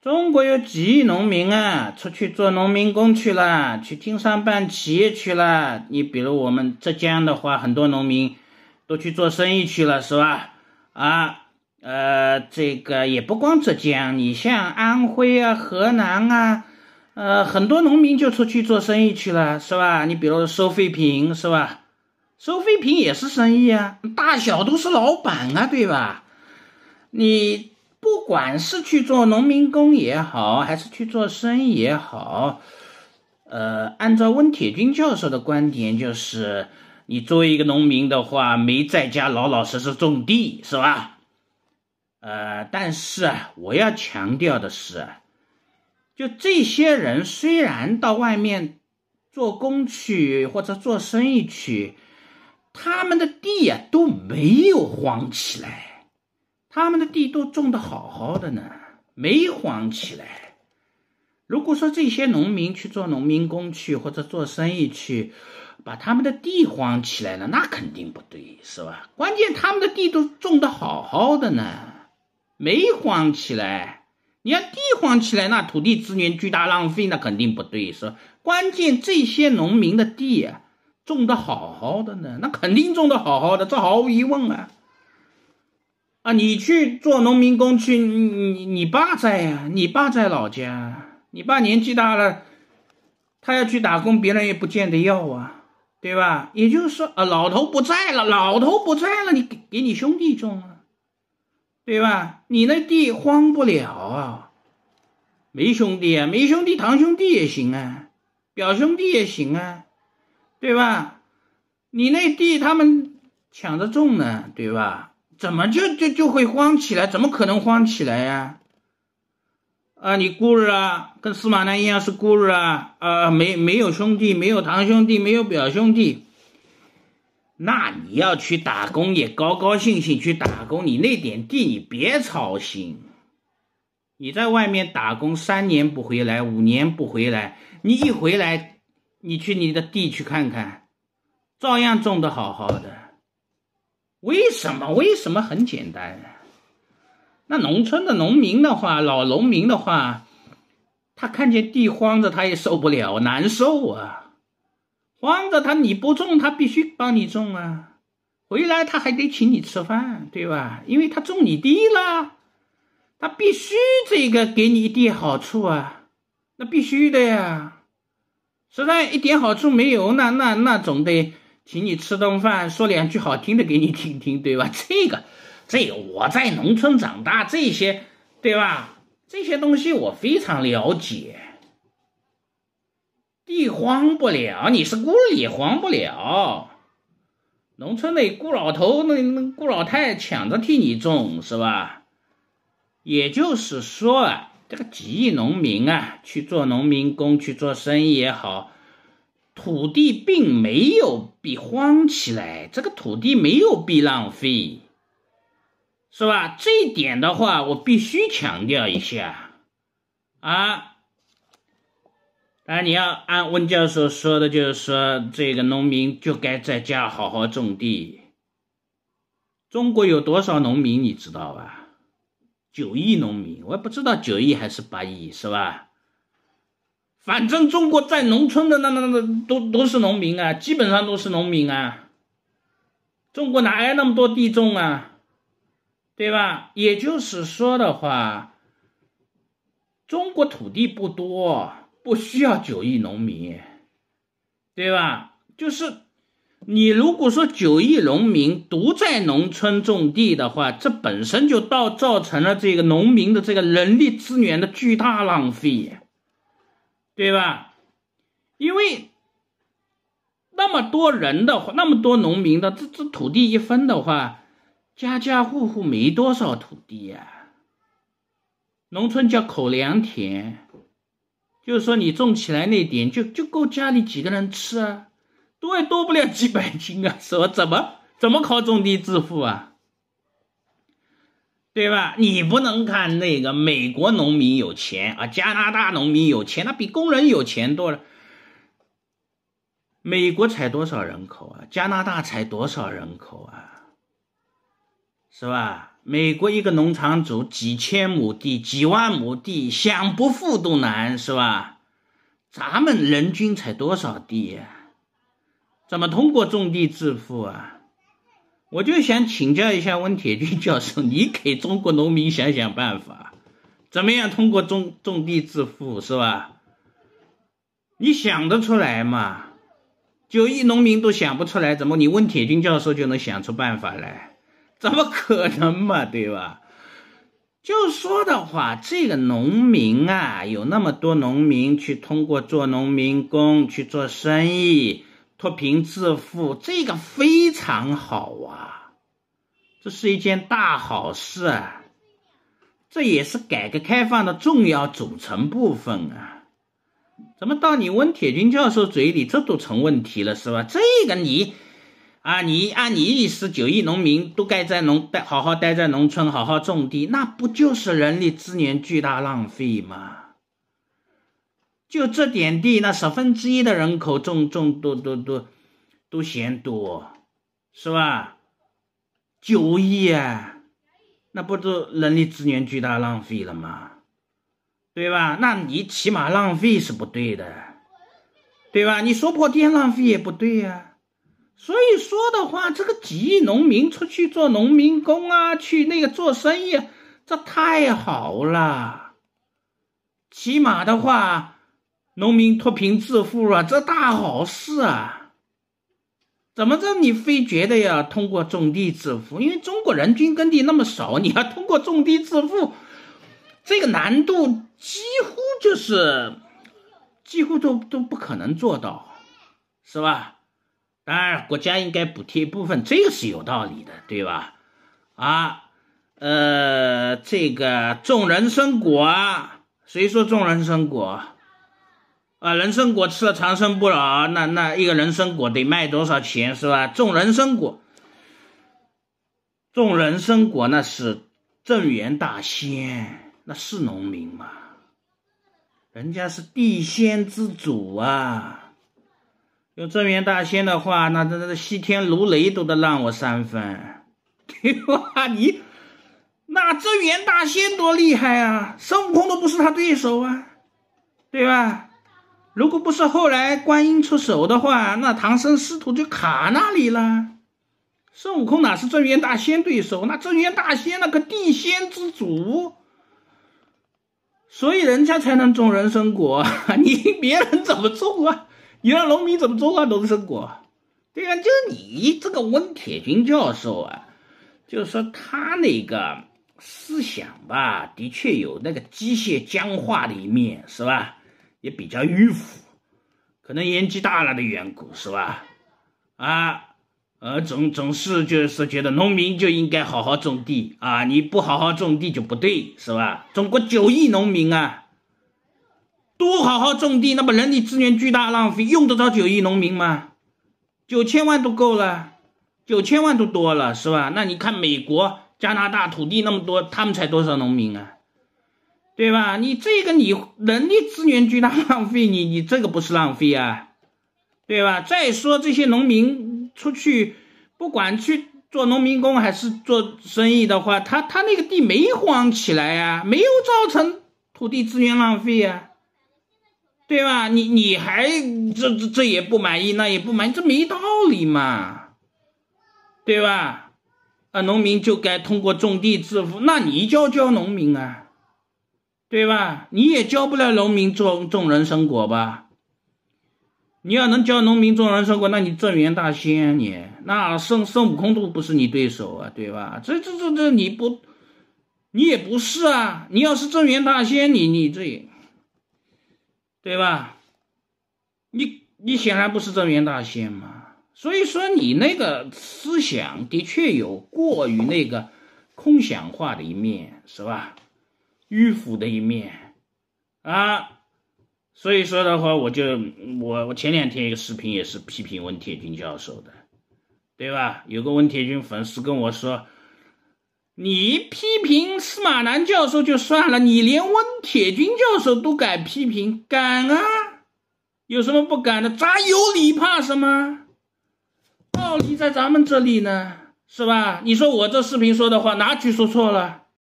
中国有几亿农民啊，出去做农民工去了，去经商办企业去了。你比如我们浙江的话，很多农民都去做生意去了，是吧？啊，呃，这个也不光浙江，你像安徽啊、河南啊，呃，很多农民就出去做生意去了，是吧？你比如收废品，是吧？收废品也是生意啊，大小都是老板啊，对吧？你。不管是去做农民工也好，还是去做生意也好，呃，按照温铁军教授的观点，就是你作为一个农民的话，没在家老老实实种地是吧？呃，但是啊，我要强调的是，就这些人虽然到外面做工去或者做生意去，他们的地呀都没有荒起来。他们的地都种的好好的呢，没荒起来。如果说这些农民去做农民工去，或者做生意去，把他们的地荒起来了，那肯定不对，是吧？关键他们的地都种的好好的呢，没荒起来。你要地荒起来，那土地资源巨大浪费，那肯定不对，是吧？关键这些农民的地种的好好的呢，那肯定种的好好的，这毫无疑问啊。啊，你去做农民工去？你你你爸在呀？你爸在老家，你爸年纪大了，他要去打工，别人也不见得要啊，对吧？也就是说啊，老头不在了，老头不在了，你给给你兄弟种啊，对吧？你那地荒不了啊，没兄弟啊，没兄弟，堂兄弟也行啊，表兄弟也行啊，对吧？你那地他们抢着种呢，对吧？怎么就就就会慌起来？怎么可能慌起来呀？啊，你孤儿啊，跟司马南一样是孤儿啊，啊，没没有兄弟，没有堂兄弟，没有表兄弟。那你要去打工也高高兴兴去打工，你那点地你别操心。你在外面打工三年不回来，五年不回来，你一回来，你去你的地去看看，照样种的好好的。为什么？为什么？很简单，那农村的农民的话，老农民的话，他看见地荒着，他也受不了，难受啊。荒着他你不种，他必须帮你种啊。回来他还得请你吃饭，对吧？因为他种你地了，他必须这个给你一点好处啊，那必须的呀。实在一点好处没有，那那那总得。请你吃顿饭，说两句好听的给你听听，对吧？这个，这个，我在农村长大，这些，对吧？这些东西我非常了解。地荒不了，你是儿也荒不了。农村那顾老头那那顾老太抢着替你种，是吧？也就是说啊，这个几亿农民啊，去做农民工，去做生意也好。土地并没有被荒起来，这个土地没有被浪费，是吧？这一点的话，我必须强调一下，啊，啊！你要按温教授说的，就是说这个农民就该在家好好种地。中国有多少农民你知道吧？九亿农民，我也不知道九亿还是八亿，是吧？反正中国在农村的那那那都都是农民啊，基本上都是农民啊。中国哪来那么多地种啊，对吧？也就是说的话，中国土地不多，不需要九亿农民，对吧？就是你如果说九亿农民独在农村种地的话，这本身就到造成了这个农民的这个人力资源的巨大浪费。对吧？因为那么多人的话，那么多农民的这这土地一分的话，家家户户没多少土地呀。农村叫口粮田，就是说你种起来那点就就够家里几个人吃啊，多也多不了几百斤啊。说怎么怎么靠种地致富啊？对吧？你不能看那个美国农民有钱啊，加拿大农民有钱，那比工人有钱多了。美国才多少人口啊？加拿大才多少人口啊？是吧？美国一个农场主几千亩地、几万亩地，想不富都难，是吧？咱们人均才多少地呀？怎么通过种地致富啊？我就想请教一下温铁军教授，你给中国农民想想办法，怎么样通过种种地致富，是吧？你想得出来吗？九亿农民都想不出来，怎么你温铁军教授就能想出办法来？怎么可能嘛，对吧？就说的话，这个农民啊，有那么多农民去通过做农民工去做生意。脱贫致富这个非常好啊，这是一件大好事，啊，这也是改革开放的重要组成部分啊。怎么到你温铁军教授嘴里，这都成问题了是吧？这个你啊，你按你意思，九亿农民都该在农待，好好待在农村，好好种地，那不就是人力资源巨大浪费吗？就这点地，那十分之一的人口种种都都都都嫌多，是吧？九亿啊，那不都人力资源巨大浪费了吗？对吧？那你起码浪费是不对的，对吧？你说破天浪费也不对呀。所以说的话，这个几亿农民出去做农民工啊，去那个做生意，这太好了。起码的话。农民脱贫致富啊，这大好事啊！怎么着你非觉得要通过种地致富？因为中国人均耕地那么少，你要通过种地致富，这个难度几乎就是几乎都都不可能做到，是吧？当然，国家应该补贴一部分，这个是有道理的，对吧？啊，呃，这个种人参果，谁说种人参果？啊，人参果吃了长生不老，那那一个人参果得卖多少钱是吧？种人参果，种人参果那是正元大仙，那是农民吗？人家是地仙之主啊！用镇元大仙的话，那那那西天如雷都得让我三分，对吧？你那镇元大仙多厉害啊！孙悟空都不是他对手啊，对吧？如果不是后来观音出手的话，那唐僧师徒就卡那里了。孙悟空哪是镇元大仙对手？那镇元大仙那个地仙之祖，所以人家才能种人参果。你别人怎么种啊？你让农民怎么种啊？人参果？对呀，就是你这个温铁军教授啊，就是说他那个思想吧，的确有那个机械僵化的一面，是吧？也比较迂腐，可能年纪大了的缘故是吧？啊，呃，总总是就是觉得农民就应该好好种地啊，你不好好种地就不对是吧？中国九亿农民啊，都好好种地，那么人力资源巨大浪费，用得着九亿农民吗？九千万都够了，九千万都多了是吧？那你看美国、加拿大土地那么多，他们才多少农民啊？对吧？你这个你人力资源巨大浪费，你你这个不是浪费啊，对吧？再说这些农民出去，不管去做农民工还是做生意的话，他他那个地没荒起来啊，没有造成土地资源浪费啊，对吧？你你还这这这也不满意，那也不满，意，这没道理嘛，对吧？啊，农民就该通过种地致富，那你教教农民啊。对吧？你也教不了农民种种人参果吧？你要能教农民种人参果，那你镇元大仙，你那圣孙悟空都不是你对手啊，对吧？这这这这你不，你也不是啊。你要是镇元大仙，你你这，对吧？你你显然不是镇元大仙嘛。所以说，你那个思想的确有过于那个空想化的一面，是吧？迂腐的一面啊，所以说的话，我就我我前两天一个视频也是批评温铁军教授的，对吧？有个温铁军粉丝跟我说：“你批评司马南教授就算了，你连温铁军教授都敢批评，敢啊？有什么不敢的？咱有理，怕什么？道理在咱们这里呢，是吧？你说我这视频说的话哪句说错了？”